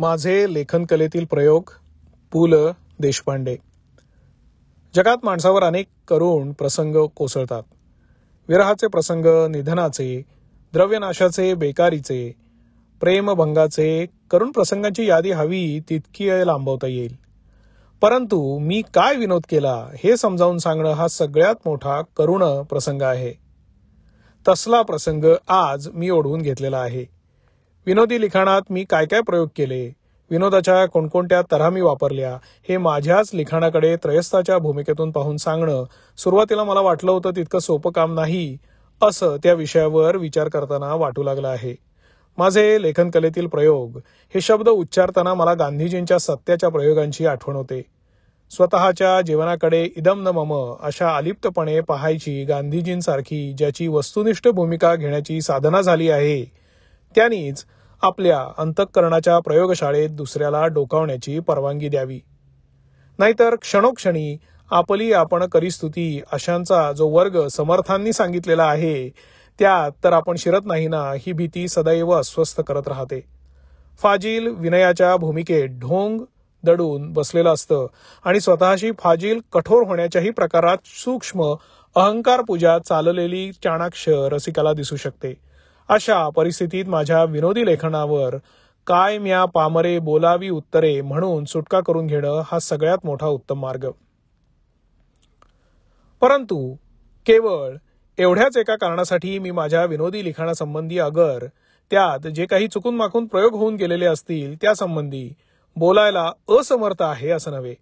माझे लेखनकलेतील प्रयोग पु ल देशपांडे जगात माणसावर अनेक करुण प्रसंग कोसळतात विरहाचे प्रसंग निधनाचे द्रव्यनाशाचे बेकारीचे प्रेमभंगाचे करुण प्रसंगांची यादी हवी तितकी लांबवता येईल परंतु मी काय विनोद केला हे समजावून सांगणं हा सगळ्यात मोठा करुण प्रसंग आहे तसला प्रसंग आज मी ओढवून घेतलेला आहे विनोदी लिखाणात मी काय काय प्रयोग केले विनोदाच्या कोणकोणत्या तऱ्हा मी वापरल्या हे माझ्याच लिखाणाकडे त्रयस्थाच्या भूमिकेतून पाहून सांगणं सुरुवातीला मला वाटलं होतं तितकं सोपं काम नाही असं त्या विषयावर विचार करताना वाटू लागलं आहे माझे लेखनकलेतील प्रयोग हे शब्द उच्चारताना मला गांधीजींच्या सत्याच्या प्रयोगांची आठवण होते स्वतःच्या जीवनाकडे इदम न मम अशा अलिप्तपणे पाहायची गांधीजींसारखी ज्याची वस्तुनिष्ठ भूमिका घेण्याची साधना झाली आहे त्यांनीच आपल्या अंतःकरणाच्या प्रयोगशाळेत दुसऱ्याला डोकावण्याची परवानगी द्यावी नाहीतर क्षणोक्षणी आपली आपण करिस्तुती अशांचा जो वर्ग समर्थांनी सांगितलेला आहे त्यात तर आपण शिरत नाही ना ही भीती सदैव अस्वस्थ करत राहते फाजील विनयाच्या भूमिकेत ढोंग दडून बसलेलं असतं आणि स्वतःशी फाजील कठोर होण्याच्याही प्रकारात सूक्ष्म अहंकार पूजा चाललेली चाणाक्ष रसिकाला दिसू शकते अशा परिस्थितीत माझ्या विनोदी लेखनावर काय म्या पामरे बोलावी उत्तरे म्हणून सुटका करून घेणं हा सगळ्यात मोठा उत्तम मार्ग परंतु केवळ एवढ्याच एका कारणासाठी मी माझ्या विनोदी लिखाणासंबंधी अगर त्यात जे काही चुकून माकून प्रयोग होऊन गेलेले असतील त्यासंबंधी बोलायला असमर्थ आहे असं नव्हे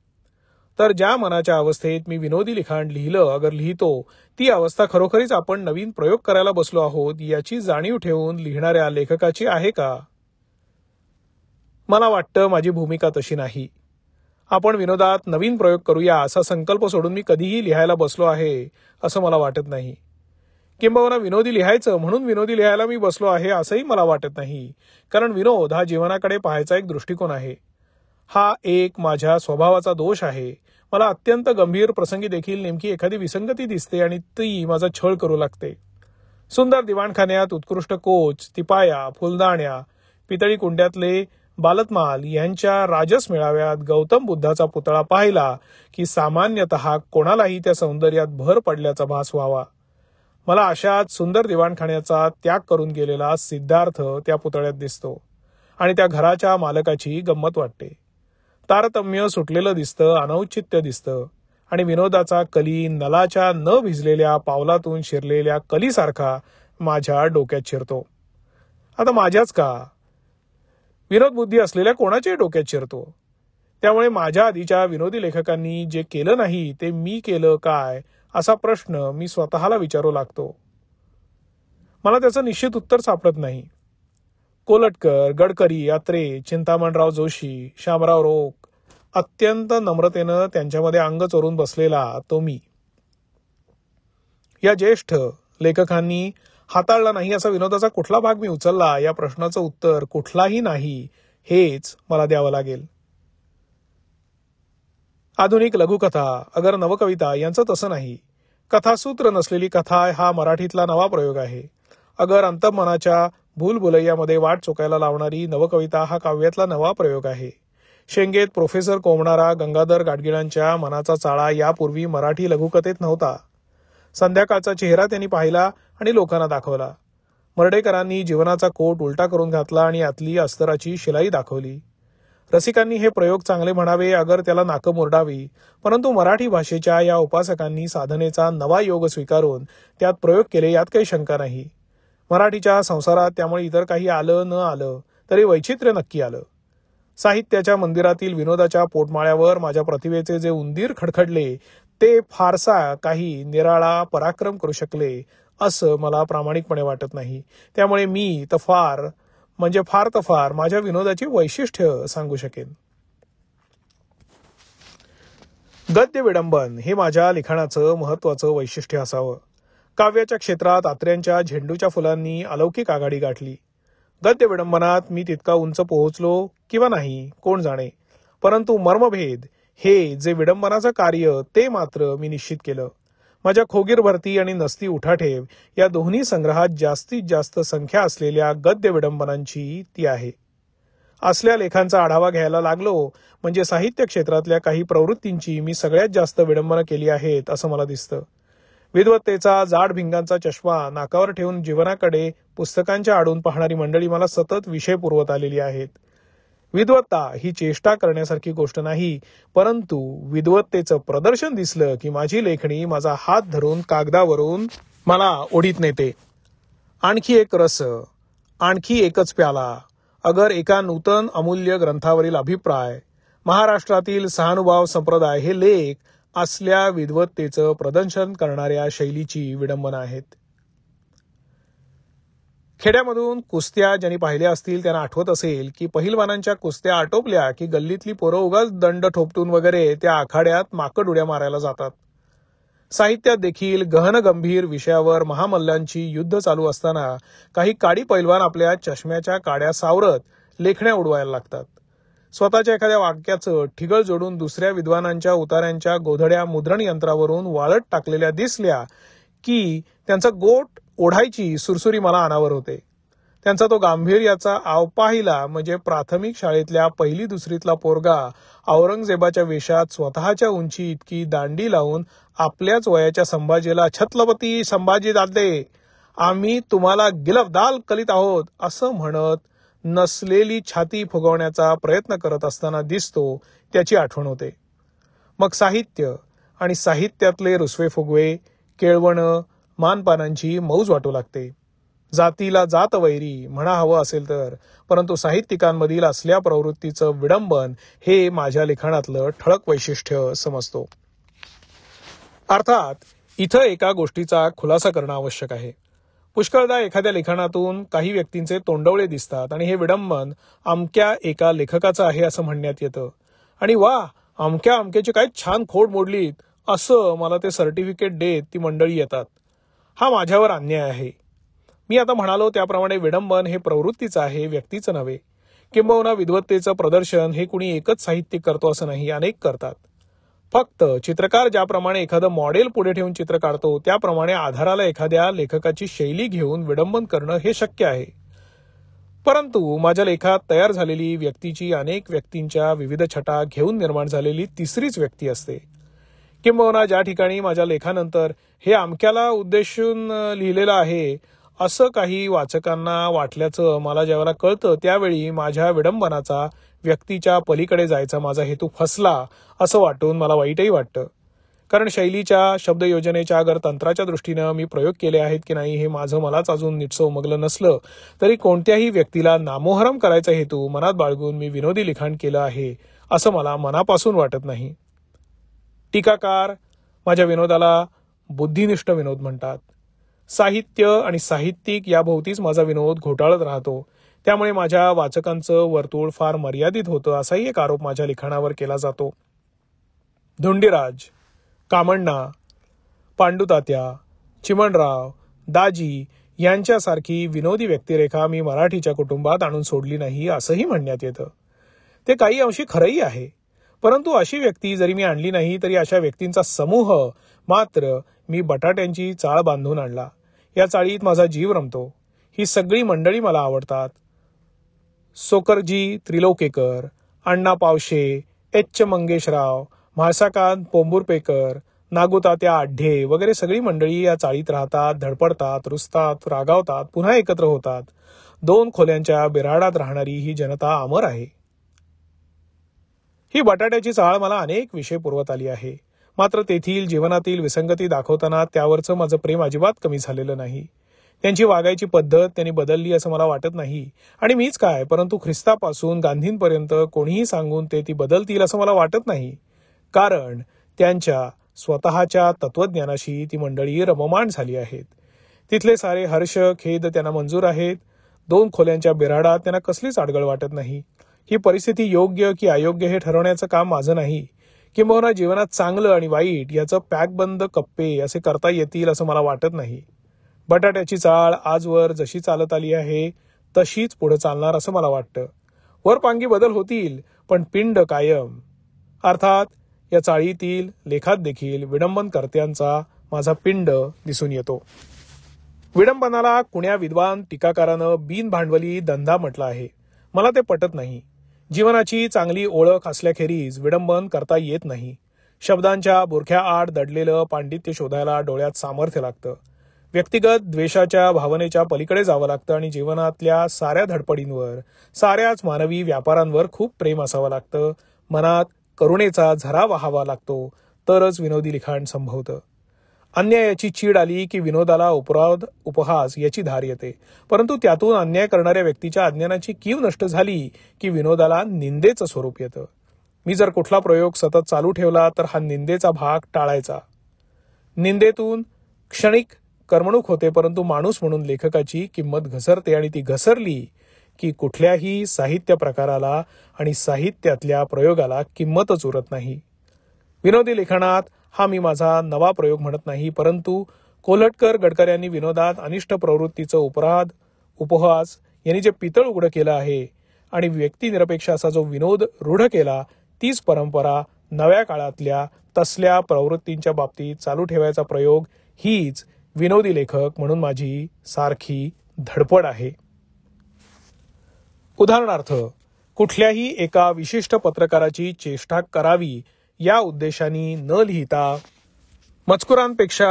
तर ज्या मनाच्या अवस्थेत मी विनोदी लिखाण लिहिलं अगर लिहितो ती अवस्था खरोखरीच आपण नवीन प्रयोग करायला बसलो आहोत याची जाणीव ठेवून लिहिणाऱ्या लेखकाची आहे का मला वाटतं माझी भूमिका तशी नाही आपण विनोदात नवीन प्रयोग करूया असा संकल्प सोडून मी कधीही लिहायला बसलो आहे असं मला वाटत नाही किंबहुना विनोदी लिहायचं म्हणून विनोदी लिहायला मी बसलो आहे असंही मला वाटत नाही कारण विनोद हा जीवनाकडे पाहायचा एक दृष्टिकोन आहे हा एक माझ्या स्वभावाचा दोष आहे मला अत्यंत गंभीर प्रसंगी देखील नेमकी एखादी विसंगती दिसते आणि ती माझा छळ करू लागते सुंदर दिवाणखान्यात उत्कृष्ट कोच तिपाया फुलदाण्या पितळी कुंड्यातले बालतमाल यांच्या राजस मेळाव्यात गौतम बुद्धाचा पुतळा पाहिला की सामान्यत कोणालाही त्या सौंदर्यात भर पडल्याचा भास व्हावा मला अशाच सुंदर दिवाणखान्याचा त्याग करून गेलेला सिद्धार्थ त्या पुतळ्यात दिसतो आणि त्या घराच्या मालकाची गंमत वाटते तारतम्य सुटलेलं दिसतं अनौचित्य दिसतं आणि विनोदाचा कली नलाच्या न भिजलेल्या पावलातून शिरलेल्या कलीसारखा माझ्या डोक्यात शिरतो आता माझ्याच का विनोद बुद्धी असलेल्या कोणाच्याही डोक्यात शिरतो त्यामुळे माझ्या आधीच्या विनोदी लेखकांनी जे केलं नाही ते मी केलं काय असा प्रश्न मी स्वतःला विचारू लागतो मला त्याचं निश्चित उत्तर सापडत नाही कोलटकर गडकरी यात्रे चिंतामणराव जोशी श्यामराव रोख अत्यंत नम्रतेनं त्यांच्यामध्ये अंग चोरून बसलेला तो मी या ज्येष्ठ लेखकांनी हाताळला नाही असा विनोदाचा कुठला भाग मी उचलला या प्रश्नाचं उत्तर कुठलाही नाही हेच मला द्यावं लागेल आधुनिक लघुकथा अगर नवकविता यांचं तसं नाही कथासूत्र नसलेली कथा हा मराठीतला नवा प्रयोग आहे अगर अंतमनाच्या भूल वाट चुकायला लावणारी नवकविता हा काव्यातला नवा प्रयोग आहे शेंगेत प्रोफेसर कोंबणारा गंगाधर गाडगिळांच्या मनाचा चाळा यापूर्वी मराठी लघुकथेत नव्हता संध्याकाळचा चेहरा त्यांनी पाहिला आणि लोकांना दाखवला मर्डेकरांनी जीवनाचा कोट उलटा करून घातला आणि आतली अस्तराची शिलाई दाखवली रसिकांनी हे प्रयोग चांगले म्हणावे अगर त्याला नाकं मुरडावी परंतु मराठी भाषेच्या या उपासकांनी साधनेचा नवा योग स्वीकारून त्यात प्रयोग केले यात काही शंका नाही मराठीच्या संसारात त्यामुळे इतर काही आलं न आलं तरी वैचित्र्य नक्की आलं साहित्याच्या मंदिरातील विनोदाच्या पोटमाळ्यावर माझ्या प्रतिभेचे जे उंदीर खडखडले ते फारसा काही निराळा पराक्रम करू शकले असं मला प्रामाणिकपणे वाटत नाही त्यामुळे मी तर फार म्हणजे फार तर फार माझ्या विनोदाची वैशिष्ट्य सांगू शकेन गद्य विडंबन हे माझ्या लिखाणाचं महत्वाचं वैशिष्ट्य असावं काव्याच्या क्षेत्रात आत्र्यांच्या झेंडूच्या फुलांनी अलौकिक आघाडी गाठली गद्य विडंबनात मी तितका उंच पोहोचलो किंवा नाही कोण जाणे परंतु मर्मभेद हे जे विडंबनाचं कार्य ते मात्र मी निश्चित केलं माझ्या खोगीर भरती आणि नसती उठाठेव या दोन्ही संग्रहात जास्तीत जास्त संख्या असलेल्या गद्य विडंबनांची ती आहे असल्या लेखांचा आढावा घ्यायला लागलो म्हणजे साहित्य क्षेत्रातल्या काही प्रवृत्तींची मी सगळ्यात जास्त विडंबना केली आहेत असं मला दिसतं विद्वत्तेचा जाड भिंगांचा चष्मा नाकावर ठेवून जीवनाकडे पुस्तकांच्या आडून पाहणारी मंडळी मला सतत विषय पुरवत आलेली आहेत विद्वत्ता ही चेष्टा करण्यासारखी गोष्ट नाही परंतु विद्वत्तेचं प्रदर्शन दिसलं की माझी लेखणी माझा हात धरून कागदावरून मला ओढीत नेते आणखी एक रस आणखी एकच प्याला अगर एका नूतन अमूल्य ग्रंथावरील अभिप्राय महाराष्ट्रातील सहानुभाव संप्रदाय हे लेख असल्या विद्वत्तेचं प्रदर्शन करणाऱ्या शैलीची विडंबना आहेत खेड्यामधून कुस्त्या ज्यांनी पाहिल्या असतील त्यांना आठवत असेल की पहिलवानांच्या कुस्त्या आटोपल्या की गल्लीतली पोरं उगाच दंड ठोपटून वगैरे त्या आखाड्यात माकड उड्या मारायला जातात साहित्यात देखील गहन गंभीर विषयावर महामल्ल्यांची युद्ध चालू असताना काही काडी पैलवान आपल्या चष्म्याच्या काड्या सावरत लेखण्या उडवायला लागतात स्वतःच्या एखाद्या वाक्याचं ठिगळ जोडून दुसऱ्या विद्वानांच्या उतार्यांच्या गोधड्या मुद्रण यंत्रावरून वाळत टाकलेल्या दिसल्या की त्यांचा गोट ओढायची सुरसुरी मला अनावर होते त्यांचा तो गांभीर्याचा आव पाहिला म्हणजे प्राथमिक शाळेतल्या पहिली दुसरीतला पोरगा औरंगजेबाच्या वेशात स्वतःच्या उंची इतकी दांडी लावून आपल्याच वयाच्या संभाजीला छत्रपती संभाजी दादे आम्ही तुम्हाला गिलफदाल करीत आहोत असं म्हणत नसलेली छाती फुगवण्याचा प्रयत्न करत असताना दिसतो त्याची आठवण होते मग साहित्य आणि साहित्यातले रुसवे फुगवे केळवणं मानपानांची मौज वाटू लागते जातीला जात वैरी म्हणा हवं असेल तर परंतु साहित्यिकांमधील असल्या प्रवृत्तीचं विडंबन हे माझ्या लिखाणातलं ठळक वैशिष्ट्य समजतो अर्थात इथं एका गोष्टीचा खुलासा करणं आवश्यक आहे पुष्कळदा एखाद्या लिखाणातून काही व्यक्तींचे तोंडवळे दिसतात आणि हे विडंबन अमक्या एका लेखकाचं आहे असं म्हणण्यात येतं आणि वा अमक्या अमक्याची काय छान खोड मोडलीत असं मला ते सर्टिफिकेट देत ती मंडळी येतात हा माझ्यावर अन्याय आहे मी आता म्हणालो त्याप्रमाणे विडंबन हे प्रवृत्तीचं आहे व्यक्तीचं नव्हे किंबहुना विद्वत्तेचं प्रदर्शन हे कुणी एकच साहित्यिक करतो असं नाही अनेक करतात फक्त चित्रकार ज्याप्रमाणे एखादं मॉडेल पुढे ठेवून चित्र काढतो त्याप्रमाणे आधाराला एखाद्या लेखकाची शैली घेऊन विडंबन करणं हे शक्य आहे परंतु माझ्या लेखात तयार झालेली व्यक्तीची अनेक व्यक्तींच्या विविध छटा घेऊन निर्माण झालेली तिसरीच व्यक्ती असते किंबहुना ज्या ठिकाणी माझ्या लेखानंतर हे आमक्याला उद्देशून लिहिलेलं आहे असं काही वाचकांना वाटल्याचं मला ज्यावेळेला कळतं त्यावेळी माझ्या विडंबनाचा व्यक्तीच्या पलीकडे जायचा माझा हेतू फसला असं वाटून मला वाईटही वाटतं कारण शैलीच्या शब्दयोजनेच्या अगर तंत्राच्या दृष्टीनं मी प्रयोग केले आहेत की नाही हे माझं मलाच अजून निटसं उमगलं नसलं तरी कोणत्याही व्यक्तीला नामोहरम करायचा हेतू मनात बाळगून मी विनोदी लिखाण केलं आहे असं मला मनापासून वाटत नाही टीकाकार माझ्या विनोदाला बुद्धिनिष्ठ विनोद म्हणतात साहित्य आणि साहित्यिक याभोवतीच माझा विनोद घोटाळत राहतो त्यामुळे माझ्या वाचकांचं वर्तुळ फार मर्यादित होतं असाही एक आरोप माझ्या लिखाणावर केला जातो धोंडीराज कामण्णा पांडुतात्या चिमणराव दाजी यांच्यासारखी विनोदी व्यक्तिरेखा मी मराठीच्या कुटुंबात आणून सोडली नाही असंही म्हणण्यात येतं ते काही अंशी खरंही आहे परंतु अशी व्यक्ती जरी मी आणली नाही तरी अशा व्यक्तींचा समूह मात्र मी बटाट्यांची चाळ बांधून आणला या चाळीत माझा जीव रमतो ही सगळी मंडळी मला आवडतात सोकरजी त्रिलोकेकर अण्णा पावशे एच मंगेशराव म्हाळसाकांत पोंबुरपेकर नागुतात्या आढ्ये वगैरे सगळी मंडळी या चाळीत राहतात धडपडतात रुसतात रागावतात पुन्हा एकत्र होतात दोन खोल्यांच्या बिराडात राहणारी ही जनता अमर आहे ही बटाट्याची चाळ मला अनेक विषय पुरवत आली आहे मात्र तेथील जीवनातील विसंगती दाखवताना त्यावरचं माझं प्रेम अजिबात कमी झालेलं नाही त्यांची वागायची पद्धत त्यांनी बदलली असं मला वाटत नाही आणि मीच काय परंतु ख्रिस्तापासून गांधींपर्यंत कोणीही सांगून ते ती बदलतील असं मला वाटत नाही कारण त्यांच्या स्वतःच्या तत्वज्ञानाशी ती मंडळी रममाण झाली आहेत तिथले सारे हर्ष खेद त्यांना मंजूर आहेत दोन खोल्यांच्या बिराडात त्यांना कसलीच आडगळ वाटत नाही ही परिस्थिती योग्य की अयोग्य हे ठरवण्याचं काम माझं नाही किंबहुना जीवनात चांगलं आणि वाईट याचं पॅकबंद कप्पे असे करता येतील असं मला वाटत नाही बटाट्याची चाळ आजवर जशी चालत आली आहे तशीच पुढे चालणार असं मला वाटतं वरपांगी बदल होतील पण पिंड कायम अर्थात या चाळीतील लेखात देखील विडंबनकर्त्यांचा माझा पिंड दिसून येतो विडंबनाला कुण्या विद्वान टीकाकारानं बिनभांडवली धंदा म्हटला आहे मला ते पटत नाही जीवनाची चांगली ओळख असल्याखेरीज विडंबन करता येत नाही शब्दांच्या बुरख्या आड दडलेलं पांडित्य शोधायला डोळ्यात सामर्थ्य लागतं व्यक्तिगत द्वेषाच्या भावनेच्या पलीकडे जावं लागतं आणि जीवनातल्या साऱ्या धडपडींवर साऱ्याच मानवी व्यापारांवर खूप प्रेम असावं लागतं मनात करुणेचा झरा वाहावा लागतो तरच विनोदी लिखाण संभवतं अन्यायाची चीड आली की विनोदाला उपराध उपहास याची धार येते परंतु त्यातून अन्याय करणाऱ्या व्यक्तीच्या अज्ञानाची कीव नष्ट झाली की विनोदाला निंदेचं स्वरूप येतं मी जर कुठला प्रयोग सतत चालू ठेवला तर हा निंदेचा भाग टाळायचा निंदेतून क्षणिक करमणूक होते परंतु माणूस म्हणून लेखकाची किंमत घसरते आणि ती घसरली की कुठल्याही साहित्य प्रकाराला आणि साहित्यातल्या प्रयोगाला किंमतच उरत नाही विनोदी लिखाणात हा मी माझा नवा प्रयोग म्हणत नाही परंतु कोल्हटकर गडकर यांनी विनोदात अनिष्ट प्रवृत्तीचं उपराध उपहास यांनी जे पितळ उघडं केलं आहे आणि व्यक्तिनिरपेक्ष असा जो विनोद रूढ केला तीच परंपरा नव्या काळातल्या तसल्या प्रवृत्तींच्या बाबतीत चालू ठेवायचा प्रयोग हीच विनोदी लेखक म्हणून माझी सारखी धडपड आहे उदाहरणार्थ कुठल्याही एका विशिष्ट पत्रकाराची चेष्टा करावी या उद्देशाने न लिहिता मजकुरांपेक्षा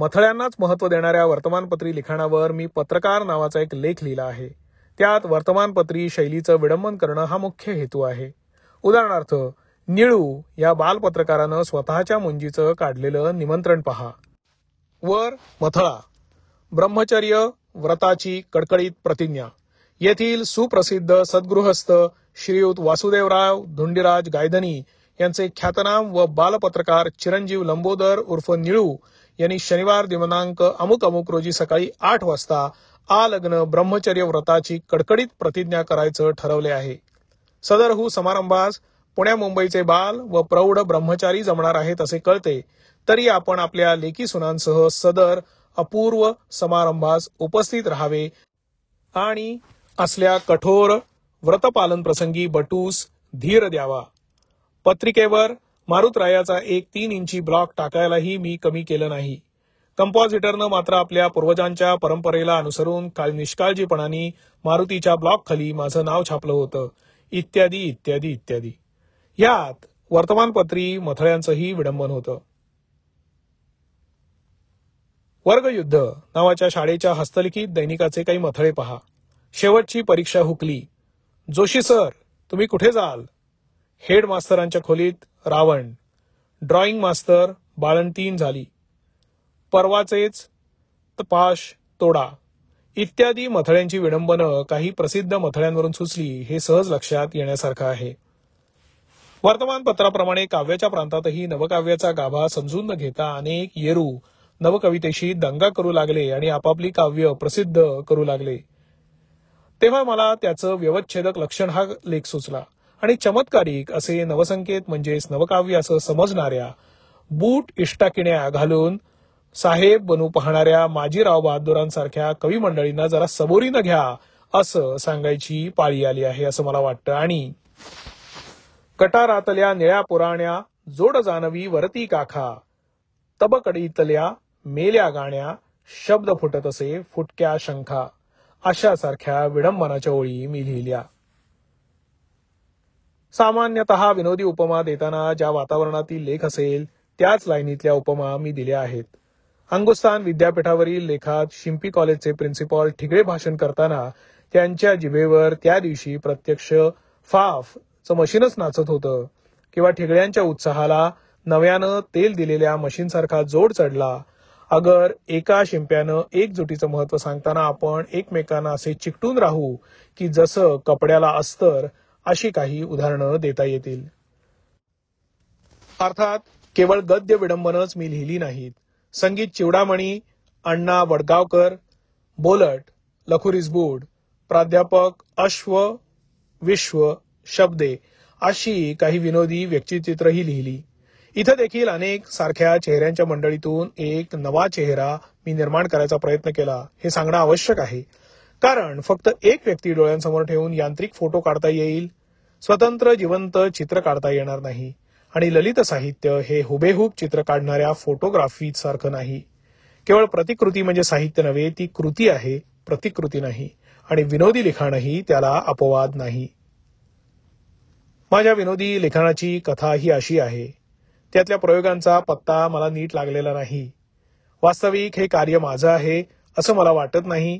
मथळ्यांनाच महत्त्व देणाऱ्या वर्तमानपत्री लिखाणावर मी पत्रकार नावाचा एक लेख लिहिला आहे त्यात वर्तमानपत्री शैलीचं विडंबन करणं हा मुख्य हेतू आहे उदाहरणार्थ निळू या बालपत्रकारानं स्वतःच्या मुंजीचं काढलेलं निमंत्रण पहा वर मथळा ब्रह्मचर्य व्रताची कडकडीत प्रतिज्ञा येथील सुप्रसिद्ध सद्गृहस्थ श्रीयुत वासुदेवराव धुंडीराज गायधनी यांचे ख्यातनाम व बालपत्रकार चिरंजीव लंबोदर उर्फ निळू यांनी शनिवार दिनांक अमुक अमुक रोजी सकाळी आठ वाजता आ लग्न ब्रह्मचर्य व्रताची कडकडीत प्रतिज्ञा करायचं ठरवले आहे सदरहू समारंभास पुण्या मुंबईचे बाल व प्रौढ ब्रह्मचारी जमणार आहेत असे कळते तरी आपण आपल्या लेखी सुनांसह सदर अपूर्व समारंभास उपस्थित राहावे आणि असल्या कठोर व्रतपालन प्रसंगी बटूस धीर द्यावा पत्रिकेवर मारुतरायाचा एक तीन इंची ब्लॉक टाकायलाही मी कमी केलं नाही कंपॉझिटरनं मात्र आपल्या पूर्वजांच्या परंपरेला अनुसरून काल निष्काळजीपणाने मारुतीच्या ब्लॉक खाली माझं नाव छापलं होतं इत्यादी इत्यादी इत्यादी यात वर्तमानपत्री मथळ्यांचंही विडंबन होतं वर्गयुद्ध नावाच्या शाळेच्या हस्तलिखित दैनिकाचे काही मथळे पहा शेवटची परीक्षा हुकली जोशी सर तुम्ही कुठे जाल हेड मास्तरांच्या खोलीत रावण ड्रॉइंग मास्तर बाळंतीन झाली परवाचेच तपाश तोडा इत्यादी मथळ्यांची विडंबनं काही प्रसिद्ध मथळ्यांवरून सुचली हे सहज लक्षात येण्यासारखं आहे वर्तमानपत्राप्रमाणे काव्याच्या प्रांतातही नवकाव्याचा गाभा समजून न घेता अनेक येरू नवकवितेशी दंगा करू लागले आणि आपापली काव्य प्रसिद्ध करू लागले तेव्हा मला त्याचं व्यवच्छेदक लक्षण हा लेख सुचला आणि चमत्कारिक असे नवसंकेत म्हणजेच नवकाव्य असं समजणाऱ्या बूट इष्टाकिण्या घालून साहेब बनू पाहणाऱ्या माजीराव बहादुरांसारख्या कवी मंडळींना जरा न घ्या असं सांगायची पाळी आली आहे असं मला वाटतं आणि कटारातल्या निळ्या पुराण्या जोड जानवी वरती काखा तबकडीतल्या मेल्या गाण्या शब्द फुटत असे फुटक्या शंखा अशा सारख्या विडंबनाच्या ओळी मी लिहिल्या सामान्यत विनोदी उपमा देताना ज्या वातावरणातील लेख असेल त्याच लाईनीतल्या उपमा मी दिल्या आहेत अंगुस्तान विद्यापीठावरील लेखात शिंपी कॉलेजचे प्रिन्सिपॉल ठिगळे भाषण करताना त्यांच्या जिभेवर त्या दिवशी प्रत्यक्ष फाफ चं मशीनच नाचत होतं किंवा ठेगळ्यांच्या उत्साहाला नव्यानं तेल दिलेल्या मशीनसारखा जोड चढला अगर एका शिंप्यानं एकजुटीचं महत्व सांगताना आपण एकमेकांना असे चिकटून राहू की जसं कपड्याला अस्तर अशी काही उदाहरणं देता येतील अर्थात केवळ गद्य विडंबनच मी लिहिली नाहीत संगीत चिवडामणी अण्णा वडगावकर बोलट लखुरीस बोर्ड प्राध्यापक अश्व विश्व शब्दे अशी काही विनोदी व्यक्तिचित्रही लिहिली इथं देखील अनेक सारख्या चेहऱ्यांच्या मंडळीतून एक नवा चेहरा मी निर्माण करायचा प्रयत्न केला हे सांगणं आवश्यक आहे कारण फक्त एक व्यक्ती डोळ्यांसमोर ठेवून यांत्रिक फोटो काढता येईल स्वतंत्र जिवंत चित्र काढता येणार नाही आणि ललित साहित्य हे हुबेहूब चित्र काढणाऱ्या फोटोग्राफी सारखं नाही केवळ प्रतिकृती म्हणजे साहित्य नव्हे ती कृती आहे प्रतिकृती नाही आणि विनोदी लिखाणही त्याला अपवाद नाही माझ्या विनोदी लेखनाची कथा ही अशी आहे त्यातल्या प्रयोगांचा पत्ता मला नीट लागलेला नाही वास्तविक हे कार्य माझं आहे असं मला वाटत नाही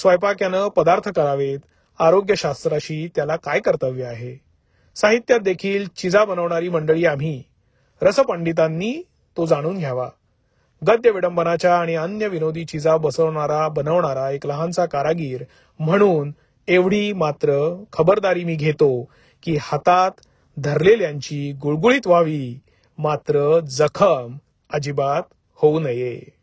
स्वयंपाक्यानं पदार्थ करावेत आरोग्यशास्त्राशी त्याला काय कर्तव्य आहे साहित्यात देखील चिजा बनवणारी मंडळी आम्ही रसपंडितांनी तो जाणून घ्यावा गद्य विडंबनाच्या आणि अन्य विनोदी चिजा बसवणारा बनवणारा एक लहानसा कारागीर म्हणून एवढी मात्र खबरदारी मी घेतो की हातात धरलेल्यांची गुळगुळीत व्हावी मात्र जखम अजिबात होऊ नये